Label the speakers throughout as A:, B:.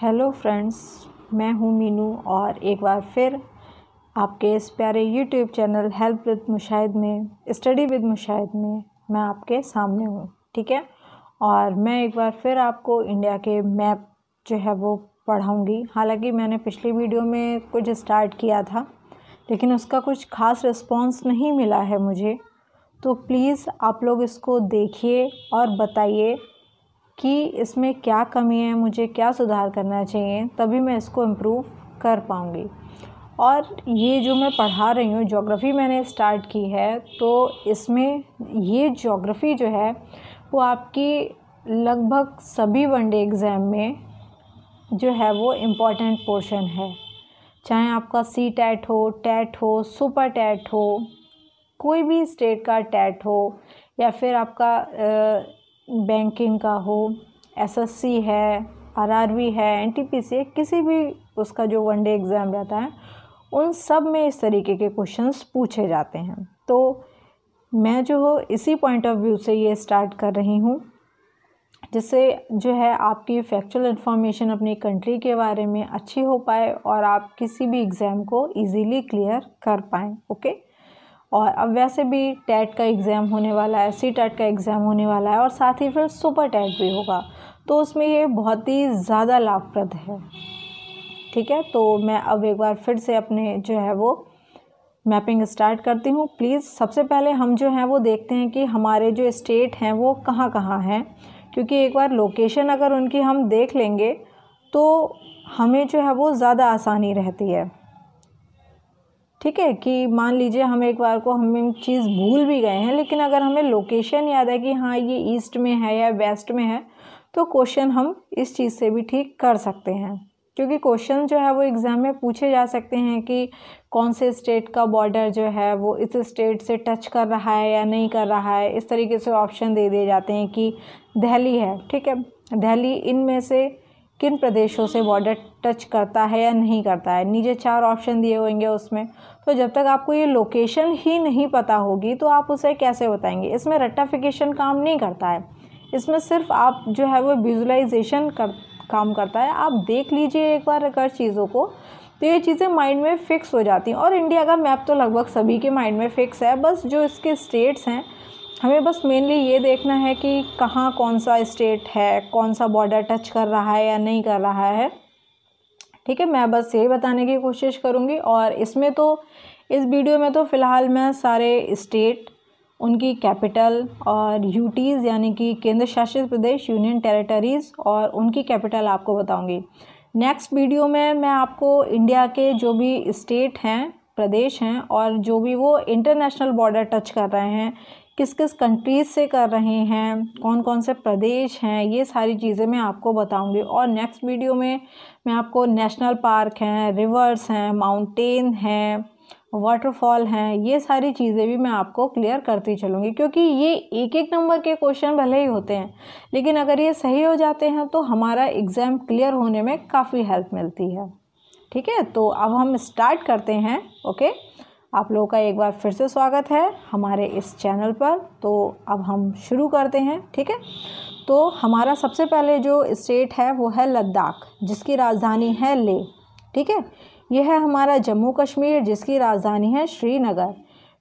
A: Hello friends मैं हूं मीनू और एक बार फिर आपके इस प्यारे YouTube channel help with Mushahid में स्टडी विद मुशाहिद में मैं आपके सामने हूं ठीक है और मैं एक बार फिर आपको इंडिया के मैप जो है वो पढ़ाऊंगी हालांकि मैंने पिछली वीडियो में कुछ स्टार्ट किया था लेकिन उसका कुछ ख़ास रिस्पॉन्स नहीं मिला है मुझे तो प्लीज़ आप लोग इसको देखिए और बताइए कि इसमें क्या कमी है मुझे क्या सुधार करना चाहिए तभी मैं इसको इम्प्रूव कर पाऊँगी और ये जो मैं पढ़ा रही हूँ जोग्राफ़ी मैंने स्टार्ट की है तो इसमें ये जोग्राफ़ी जो है वो आपकी लगभग सभी वनडे एग्ज़ाम में जो है वो इम्पॉर्टेंट पोर्शन है चाहे आपका सी टैट हो टैट हो सुपर टैट हो कोई भी स्टेट का टैट हो या फिर आपका बैंकिंग का हो एसएससी है आरआरबी है एनटीपीसी है किसी भी उसका जो वनडे एग्ज़ाम रहता है उन सब में इस तरीके के क्वेश्चंस पूछे जाते हैं तो मैं जो हो इसी पॉइंट ऑफ व्यू से ये स्टार्ट कर रही हूँ जिससे जो है आपकी फैक्चुअल इन्फॉर्मेशन अपनी कंट्री के बारे में अच्छी हो पाए और आप किसी भी एग्ज़ाम को इजीली क्लियर कर पाएँ ओके और अब वैसे भी टेट का एग्ज़ाम होने वाला है सी टेट का एग्ज़ाम होने वाला है और साथ ही फिर सुपर टेट भी होगा तो उसमें ये बहुत ही ज़्यादा लाभप्रद है ठीक है तो मैं अब एक बार फिर से अपने जो है वो मैपिंग स्टार्ट करती हूँ प्लीज़ सबसे पहले हम जो हैं वो देखते हैं कि हमारे जो स्टेट हैं वो कहाँ कहाँ हैं क्योंकि एक बार लोकेशन अगर उनकी हम देख लेंगे तो हमें जो है वो ज़्यादा आसानी रहती है ठीक है कि मान लीजिए हम एक बार को हम चीज़ भूल भी गए हैं लेकिन अगर हमें लोकेशन याद है कि हाँ ये ईस्ट में है या वेस्ट में है तो क्वेश्चन हम इस चीज़ से भी ठीक कर सकते हैं क्योंकि क्वेश्चन जो है वो एग्ज़ाम में पूछे जा सकते हैं कि कौन से स्टेट का बॉर्डर जो है वो इस स्टेट से टच कर रहा है या नहीं कर रहा है इस तरीके से ऑप्शन दे दिए जाते हैं कि दहली है ठीक है दहली इन में से किन प्रदेशों से बॉर्डर टच करता है या नहीं करता है नीचे चार ऑप्शन दिए होंगे उसमें तो जब तक आपको ये लोकेशन ही नहीं पता होगी तो आप उसे कैसे बताएंगे इसमें रट्टाफिकेशन काम नहीं करता है इसमें सिर्फ आप जो है वो विजुलाइजेशन कर काम करता है आप देख लीजिए एक बार अगर चीज़ों को तो ये चीज़ें माइंड में फ़िक्स हो जाती हैं और इंडिया का मैप तो लगभग सभी के माइंड में फ़िक्स है बस जो इसके स्टेट्स हैं हमें बस मेनली ये देखना है कि कहाँ कौन सा स्टेट है कौन सा बॉर्डर टच कर रहा है या नहीं कर रहा है ठीक है मैं बस यही बताने की कोशिश करूँगी और इसमें तो इस वीडियो में तो फ़िलहाल मैं सारे स्टेट उनकी कैपिटल और यूटीज़ यानी कि केंद्र शासित प्रदेश यूनियन टेरिटरीज़ और उनकी कैपिटल आपको बताऊँगी नेक्स्ट वीडियो में मैं आपको इंडिया के जो भी स्टेट हैं प्रदेश हैं और जो भी वो इंटरनेशनल बॉर्डर टच कर रहे हैं किस किस कंट्रीज़ से कर रहे हैं कौन कौन से प्रदेश हैं ये सारी चीज़ें मैं आपको बताऊंगी और नेक्स्ट वीडियो में मैं आपको नेशनल पार्क हैं रिवर्स हैं माउंटेन हैं वाटरफॉल हैं ये सारी चीज़ें भी मैं आपको क्लियर करती चलूँगी क्योंकि ये एक एक नंबर के क्वेश्चन भले ही होते हैं लेकिन अगर ये सही हो जाते हैं तो हमारा एग्ज़ाम क्लियर होने में काफ़ी हेल्प मिलती है ठीक है तो अब हम स्टार्ट करते हैं ओके आप लोगों का एक बार फिर से स्वागत है हमारे इस चैनल पर तो अब हम शुरू करते हैं ठीक है तो हमारा सबसे पहले जो स्टेट है वो है लद्दाख जिसकी राजधानी है ले ठीक है यह है हमारा जम्मू कश्मीर जिसकी राजधानी है श्रीनगर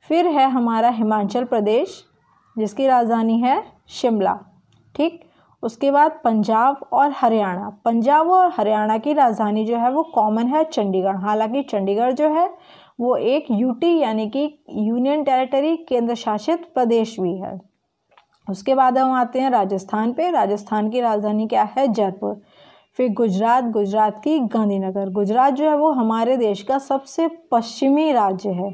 A: फिर है हमारा हिमाचल प्रदेश जिसकी राजधानी है शिमला ठीक उसके बाद पंजाब और हरियाणा पंजाब और हरियाणा की राजधानी जो है वो कॉमन है चंडीगढ़ हालांकि चंडीगढ़ जो है वो एक यूटी यानी कि यूनियन टेरिटरी केंद्र शासित प्रदेश भी है उसके बाद हम आते हैं राजस्थान पे राजस्थान की राजधानी क्या है जयपुर फिर गुजरात गुजरात की गांधीनगर गुजरात जो है वो हमारे देश का सबसे पश्चिमी राज्य है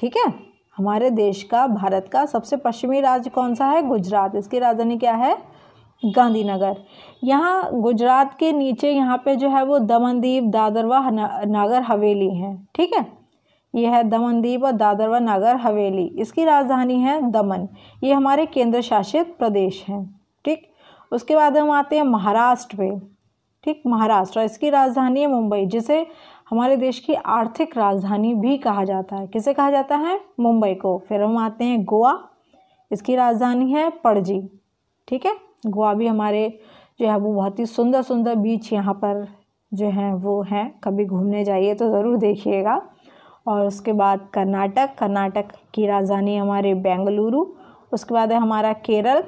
A: ठीक है हमारे देश का भारत का सबसे पश्चिमी राज्य कौन सा है गुजरात इसकी राजधानी क्या है गांधीनगर यहाँ गुजरात के नीचे यहाँ पे जो है वो दमनदीप दादरवा नागर हवेली है ठीक है ये है दमनदीप और दादरवा नागर हवेली इसकी राजधानी है दमन ये हमारे केंद्र शासित प्रदेश हैं ठीक उसके बाद हम आते हैं महाराष्ट्र पे ठीक महाराष्ट्र और इसकी राजधानी है मुंबई जिसे हमारे देश की आर्थिक राजधानी भी कहा जाता है किसे कहा जाता है मुंबई को फिर हम आते हैं गोवा इसकी राजधानी है पणजी ठीक है गोवा भी हमारे जो है वो बहुत ही सुंदर सुंदर बीच यहाँ पर जो हैं वो हैं कभी घूमने जाइए तो ज़रूर देखिएगा और उसके बाद कर्नाटक कर्नाटक की राजधानी हमारे बेंगलुरु उसके बाद है हमारा केरल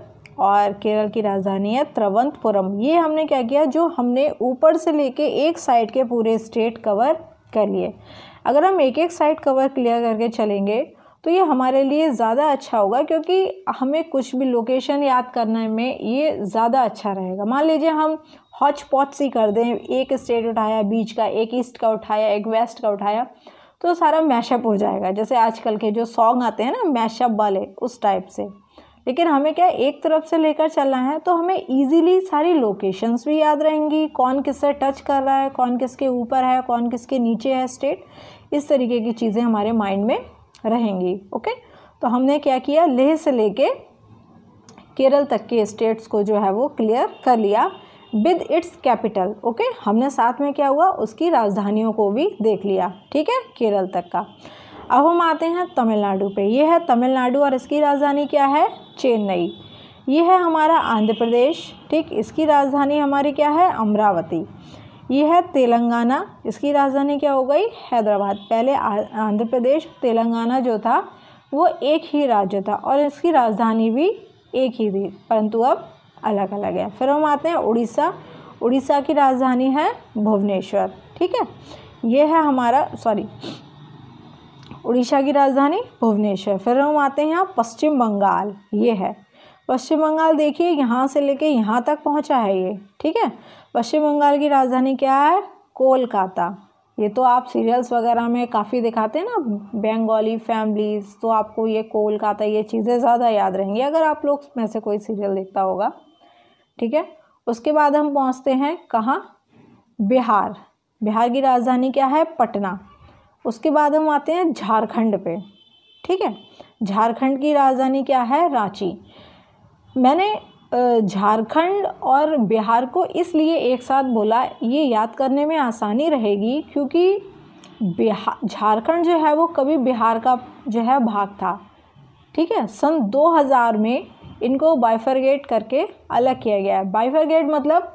A: और केरल की राजधानी है त्रवंतपुरम ये हमने क्या किया जो हमने ऊपर से लेके एक साइड के पूरे स्टेट कवर कर लिए अगर हम एक एक साइड कवर क्लियर करके चलेंगे तो ये हमारे लिए ज़्यादा अच्छा होगा क्योंकि हमें कुछ भी लोकेशन याद करने में ये ज़्यादा अच्छा रहेगा मान लीजिए हम हॉच पॉच सी कर दें एक स्टेट उठाया बीच का एक ईस्ट का उठाया एक वेस्ट का उठाया तो सारा मैशअप हो जाएगा जैसे आजकल के जो सॉन्ग आते हैं ना मैशअप वाले उस टाइप से लेकिन हमें क्या एक तरफ से लेकर चलना है तो हमें इजीली सारी लोकेशंस भी याद रहेंगी कौन किससे टच कर रहा है कौन किसके ऊपर है कौन किसके नीचे है स्टेट इस तरीके की चीज़ें हमारे माइंड में रहेंगी ओके तो हमने क्या किया लेह से लेके केरल तक के स्टेट्स को जो है वो क्लियर कर लिया विद इट्स कैपिटल ओके हमने साथ में क्या हुआ उसकी राजधानियों को भी देख लिया ठीक है केरल तक का अब हम आते हैं तमिलनाडु पे ये है तमिलनाडु और इसकी राजधानी क्या है चेन्नई ये है हमारा आंध्र प्रदेश ठीक इसकी राजधानी हमारी क्या है अमरावती ये है तेलंगाना इसकी राजधानी क्या हो गई हैदराबाद पहले आंध्र प्रदेश तेलंगाना जो था वो एक ही राज्य था और इसकी राजधानी भी एक ही थी परंतु अब अलग अलग है फिर हम आते हैं उड़ीसा उड़ीसा की राजधानी है भुवनेश्वर ठीक है ये है हमारा सॉरी उड़ीसा की राजधानी भुवनेश्वर फिर हम आते हैं यहाँ पश्चिम बंगाल ये है पश्चिम बंगाल देखिए यहाँ से लेके यहाँ तक पहुँचा है ये ठीक है पश्चिम बंगाल की राजधानी क्या है कोलकाता ये तो आप सीरियल्स वगैरह में काफ़ी दिखाते हैं ना बंगाली फैमिलीज़ तो आपको ये कोलकाता ये चीज़ें ज़्यादा याद रहेंगी अगर आप लोग में से कोई सीरियल देखता होगा ठीक है उसके बाद हम पहुँचते हैं कहाँ बिहार बिहार की राजधानी क्या है पटना उसके बाद हम आते हैं झारखंड पे ठीक है झारखंड की राजधानी क्या है रांची मैंने झारखंड और बिहार को इसलिए एक साथ बोला ये याद करने में आसानी रहेगी क्योंकि बिहार झारखंड जो है वो कभी बिहार का जो है भाग था ठीक है सन 2000 में इनको बाइफरगेट करके अलग किया गया है बाइफरगेट मतलब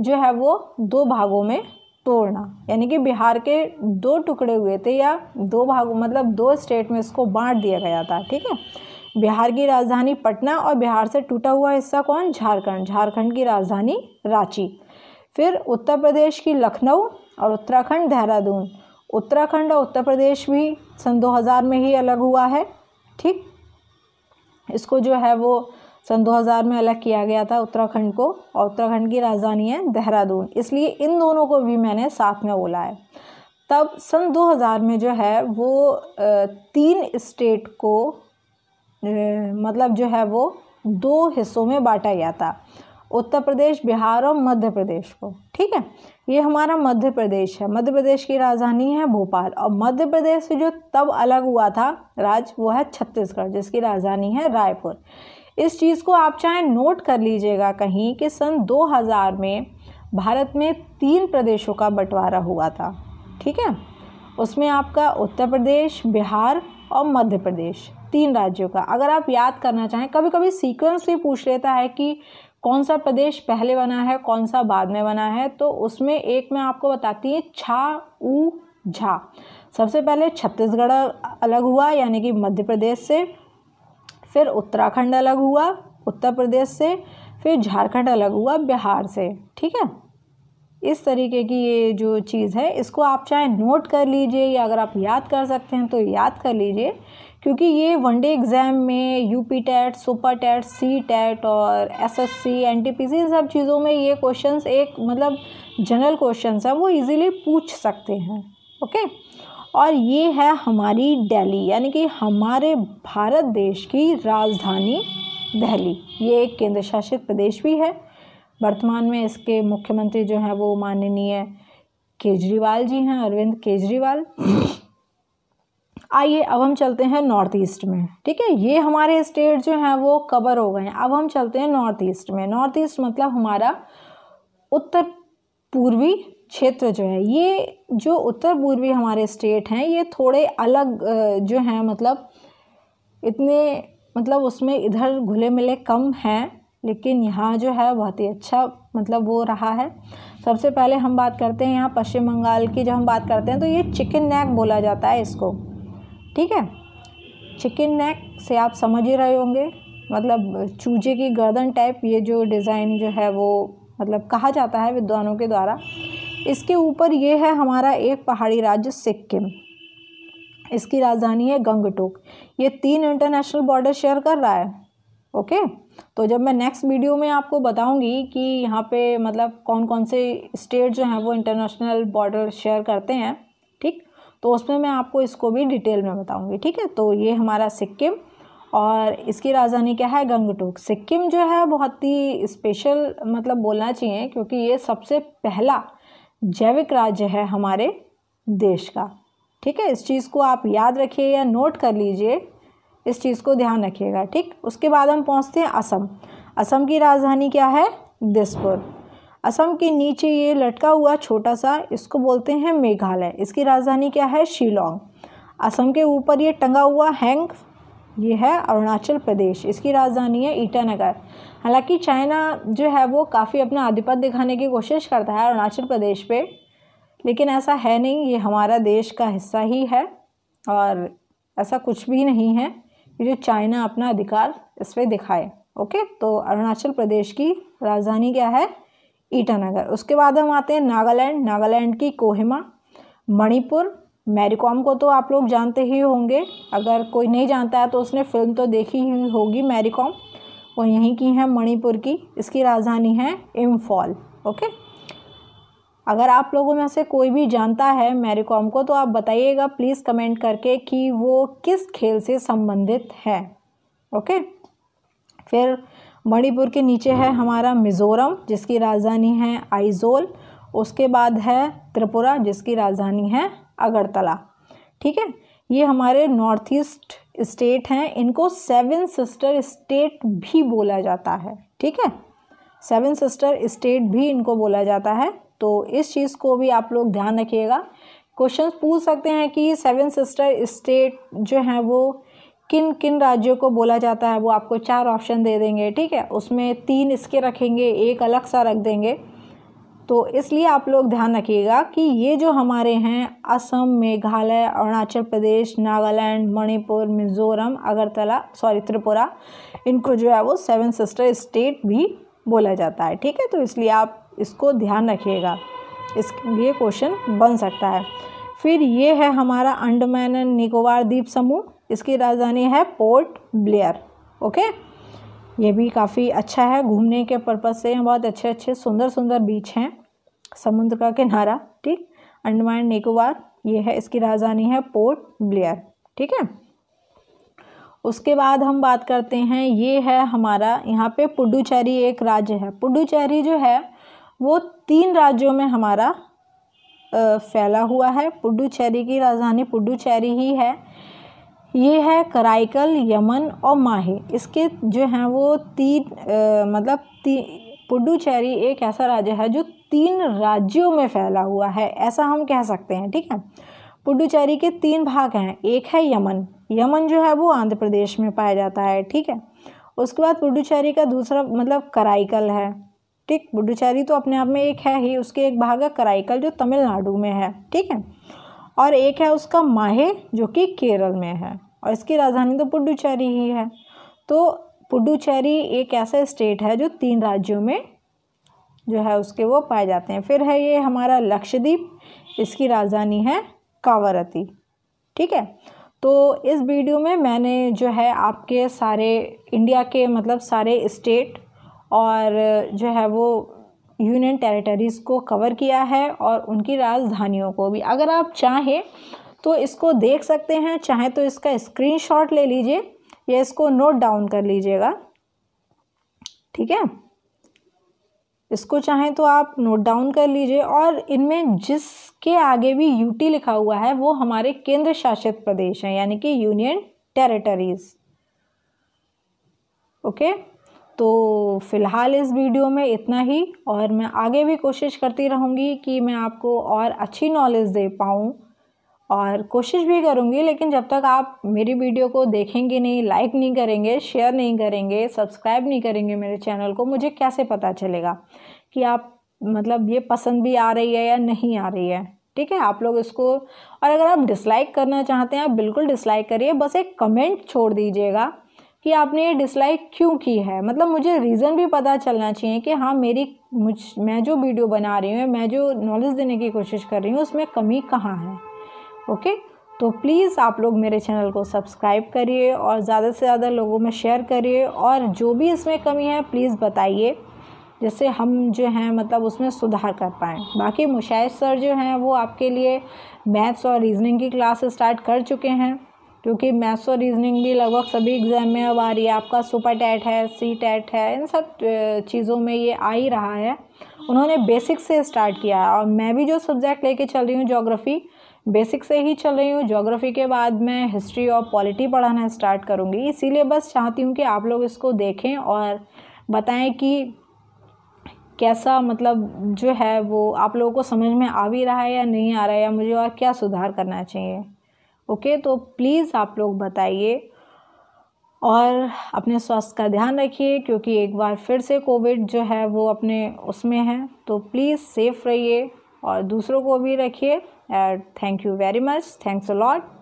A: जो है वो दो भागों में तोड़ना यानी कि बिहार के दो टुकड़े हुए थे या दो भागों मतलब दो स्टेट में इसको बांट दिया गया था ठीक है बिहार की राजधानी पटना और बिहार से टूटा हुआ हिस्सा कौन झारखंड झारखंड की राजधानी रांची फिर उत्तर प्रदेश की लखनऊ और उत्तराखंड देहरादून उत्तराखंड और उत्तर प्रदेश भी सन 2000 में ही अलग हुआ है ठीक इसको जो है वो सन 2000 में अलग किया गया था उत्तराखंड को और उत्तराखंड की राजधानी है देहरादून इसलिए इन दोनों को भी मैंने साथ में बोला है तब सन 2000 में जो है वो तीन स्टेट को मतलब जो है वो दो हिस्सों में बांटा गया था उत्तर प्रदेश बिहार और मध्य प्रदेश को ठीक है ये हमारा मध्य प्रदेश है मध्य प्रदेश की राजधानी है भोपाल और मध्य प्रदेश से जो तब अलग हुआ था राज्य वो है छत्तीसगढ़ जिसकी राजधानी है रायपुर इस चीज़ को आप चाहे नोट कर लीजिएगा कहीं कि सन 2000 में भारत में तीन प्रदेशों का बंटवारा हुआ था ठीक है उसमें आपका उत्तर प्रदेश बिहार और मध्य प्रदेश तीन राज्यों का अगर आप याद करना चाहें कभी कभी सीक्वेंस भी पूछ लेता है कि कौन सा प्रदेश पहले बना है कौन सा बाद में बना है तो उसमें एक मैं आपको बताती है छा ऊ झा सबसे पहले छत्तीसगढ़ अलग हुआ यानी कि मध्य प्रदेश से फिर उत्तराखंड अलग हुआ उत्तर प्रदेश से फिर झारखंड अलग हुआ बिहार से ठीक है इस तरीके की ये जो चीज़ है इसको आप चाहे नोट कर लीजिए या अगर आप याद कर सकते हैं तो याद कर लीजिए क्योंकि ये वनडे एग्ज़ाम में U P TET super TET C TET और S S C N T P C इन सब चीज़ों में ये क्वेश्चन एक मतलब जनरल क्वेश्चन है वो ईज़िली पूछ सकते हैं ओके और ये है हमारी दिल्ली यानी कि हमारे भारत देश की राजधानी दहली ये एक केंद्र शासित प्रदेश भी है वर्तमान में इसके मुख्यमंत्री जो हैं वो माननीय केजरीवाल जी हैं अरविंद केजरीवाल आइए अब हम चलते हैं नॉर्थ ईस्ट में ठीक है ये हमारे स्टेट जो हैं वो कवर हो गए हैं अब हम चलते हैं नॉर्थ ईस्ट में नॉर्थ ईस्ट मतलब हमारा उत्तर पूर्वी क्षेत्र जो है ये जो उत्तर पूर्वी हमारे स्टेट हैं ये थोड़े अलग जो हैं मतलब इतने मतलब उसमें इधर घुले मिले कम हैं लेकिन यहाँ जो है बहुत ही अच्छा मतलब वो रहा है सबसे पहले हम बात करते हैं यहाँ पश्चिम बंगाल की जब हम बात करते हैं तो ये चिकन नेक बोला जाता है इसको ठीक है चिकन नेक से आप समझ ही रहे होंगे मतलब चूजे की गर्दन टाइप ये जो डिज़ाइन जो है वो मतलब कहा जाता है विद्वानों के द्वारा इसके ऊपर ये है हमारा एक पहाड़ी राज्य सिक्किम इसकी राजधानी है गंगटोक ये तीन इंटरनेशनल बॉर्डर शेयर कर रहा है ओके तो जब मैं नेक्स्ट वीडियो में आपको बताऊंगी कि यहाँ पे मतलब कौन कौन से स्टेट जो हैं वो इंटरनेशनल बॉर्डर शेयर करते हैं ठीक तो उसमें मैं आपको इसको भी डिटेल में बताऊँगी ठीक है तो ये हमारा सिक्किम और इसकी राजधानी क्या है गंगटोक सिक्किम जो है बहुत ही स्पेशल मतलब बोलना चाहिए क्योंकि ये सबसे पहला जैविक राज्य है हमारे देश का ठीक है इस चीज़ को आप याद रखिए या नोट कर लीजिए इस चीज़ को ध्यान रखिएगा ठीक उसके बाद हम पहुँचते हैं असम असम की राजधानी क्या है दिसपुर असम के नीचे ये लटका हुआ छोटा सा इसको बोलते हैं मेघालय इसकी राजधानी क्या है शिलोंग असम के ऊपर ये टंगा हुआ हैंग ये है अरुणाचल प्रदेश इसकी राजधानी है ईटानगर हालांकि चाइना जो है वो काफ़ी अपना आधिपत दिखाने की कोशिश करता है अरुणाचल प्रदेश पे लेकिन ऐसा है नहीं ये हमारा देश का हिस्सा ही है और ऐसा कुछ भी नहीं है कि जो चाइना अपना अधिकार इस पर दिखाए ओके तो अरुणाचल प्रदेश की राजधानी क्या है ईटानगर उसके बाद हम आते हैं नागालैंड नागालैंड की कोहिमा मणिपुर मैरीकॉम को तो आप लोग जानते ही होंगे अगर कोई नहीं जानता है तो उसने फिल्म तो देखी ही होगी मैरीकॉम वो यहीं की है मणिपुर की इसकी राजधानी है इम्फॉल ओके अगर आप लोगों में से कोई भी जानता है मैरीकॉम को तो आप बताइएगा प्लीज़ कमेंट करके कि वो किस खेल से संबंधित है ओके फिर मणिपुर के नीचे है हाँ। हमारा मिज़ोरम जिसकी राजधानी है आइजोल उसके बाद है त्रिपुरा जिसकी राजधानी है अगरतला ठीक है ये हमारे नॉर्थ ईस्ट स्टेट हैं इनको सेवन सिस्टर स्टेट भी बोला जाता है ठीक है सेवन सिस्टर स्टेट भी इनको बोला जाता है तो इस चीज़ को भी आप लोग ध्यान रखिएगा क्वेश्चन पूछ सकते हैं कि सेवन सिस्टर स्टेट जो हैं वो किन किन राज्यों को बोला जाता है वो आपको चार ऑप्शन दे देंगे ठीक है उसमें तीन इसके रखेंगे एक अलग सा रख देंगे तो इसलिए आप लोग ध्यान रखिएगा कि ये जो हमारे हैं असम मेघालय अरुणाचल प्रदेश नागालैंड मणिपुर मिज़ोरम अगरतला सॉरी त्रिपुरा इनको जो है वो सेवन सिस्टर स्टेट भी बोला जाता है ठीक है तो इसलिए आप इसको ध्यान रखिएगा इसके लिए क्वेश्चन बन सकता है फिर ये है हमारा अंडमान एंड निकोबार द्वीप समूह इसकी राजधानी है पोर्ट ब्लेयर ओके ये भी काफ़ी अच्छा है घूमने के पर्पज़ से बहुत अच्छे अच्छे सुंदर सुंदर बीच हैं समुद्र का किनारा ठीक अंडमान निकोबार ये है इसकी राजधानी है पोर्ट ब्लेयर ठीक है उसके बाद हम बात करते हैं ये है हमारा यहाँ पे पुडुचेरी एक राज्य है पुडुचेरी जो है वो तीन राज्यों में हमारा फैला हुआ है पुडुचेरी की राजधानी पुडुचेरी ही है ये है कराइकल यमन और माहे इसके जो हैं वो तीन आ, मतलब ती, पुडुचेरी एक ऐसा राज्य है जो तीन राज्यों में फैला हुआ है ऐसा हम कह सकते हैं ठीक है पुडुचेरी के तीन भाग हैं एक है यमन यमन जो है वो आंध्र प्रदेश में पाया जाता है ठीक है उसके बाद पुडुचेरी का दूसरा मतलब कराइकल है ठीक पुडुचेरी तो अपने आप में एक है ही उसके एक भाग है कराइकल जो तमिलनाडु में है ठीक है और एक है उसका माहे जो कि केरल में है और इसकी राजधानी तो पुडुचेरी ही है तो पुडुचेरी एक ऐसा स्टेट है जो तीन राज्यों में जो है उसके वो पाए जाते हैं फिर है ये हमारा लक्षद्वीप इसकी राजधानी है कावरती ठीक है तो इस वीडियो में मैंने जो है आपके सारे इंडिया के मतलब सारे स्टेट और जो है वो यूनियन टेरिटरीज़ को कवर किया है और उनकी राजधानियों को भी अगर आप चाहें तो इसको देख सकते हैं चाहें तो इसका स्क्रीनशॉट ले लीजिए या इसको नोट डाउन कर लीजिएगा ठीक है इसको चाहें तो आप नोट डाउन कर लीजिए और इनमें जिसके आगे भी यूटी लिखा हुआ है वो हमारे केंद्र शासित प्रदेश हैं यानी कि यूनियन टेरिटरीज़ ओके okay? तो फ़िलहाल इस वीडियो में इतना ही और मैं आगे भी कोशिश करती रहूँगी कि मैं आपको और अच्छी नॉलेज दे पाऊँ और कोशिश भी करूँगी लेकिन जब तक आप मेरी वीडियो को देखेंगे नहीं लाइक नहीं करेंगे शेयर नहीं करेंगे सब्सक्राइब नहीं करेंगे मेरे चैनल को मुझे कैसे पता चलेगा कि आप मतलब ये पसंद भी आ रही है या नहीं आ रही है ठीक है आप लोग इसको और अगर आप डिसलाइक करना चाहते हैं आप बिल्कुल डिसलाइक करिए बस एक कमेंट छोड़ दीजिएगा कि आपने ये डिसलाइक क्यों की है मतलब मुझे रीज़न भी पता चलना चाहिए कि हाँ मेरी मुझ मैं जो वीडियो बना रही हूँ मैं जो नॉलेज देने की कोशिश कर रही हूँ उसमें कमी कहाँ है ओके तो प्लीज़ आप लोग मेरे चैनल को सब्सक्राइब करिए और ज़्यादा से ज़्यादा लोगों में शेयर करिए और जो भी इसमें कमी है प्लीज़ बताइए जिससे हम जो हैं मतलब उसमें सुधार कर पाएँ बाकी मुशाह सर जो हैं वो आपके लिए मैथ्स और रीजनिंग की क्लास स्टार्ट कर चुके हैं क्योंकि मैथ्स और रीजनिंग भी लगभग सभी एग्ज़ाम में अब आ रही है आपका सुपर टैट है सी टैट है इन सब चीज़ों में ये आ ही रहा है उन्होंने बेसिक से स्टार्ट किया है और मैं भी जो सब्जेक्ट लेके चल रही हूँ जोग्राफ़ी बेसिक से ही चल रही हूँ जोग्राफ़ी के बाद मैं हिस्ट्री और पॉलिटी पढ़ाना स्टार्ट करूँगी इसीलिए बस चाहती हूँ कि आप लोग इसको देखें और बताएं कि कैसा मतलब जो है वो आप लोगों को समझ में आ भी रहा है या नहीं आ रहा है या मुझे और क्या सुधार करना चाहिए ओके तो प्लीज़ आप लोग बताइए और अपने स्वास्थ्य का ध्यान रखिए क्योंकि एक बार फिर से कोविड जो है वो अपने उसमें है तो प्लीज़ सेफ़ रहिए और दूसरों को भी रखिए and thank you very much thanks a lot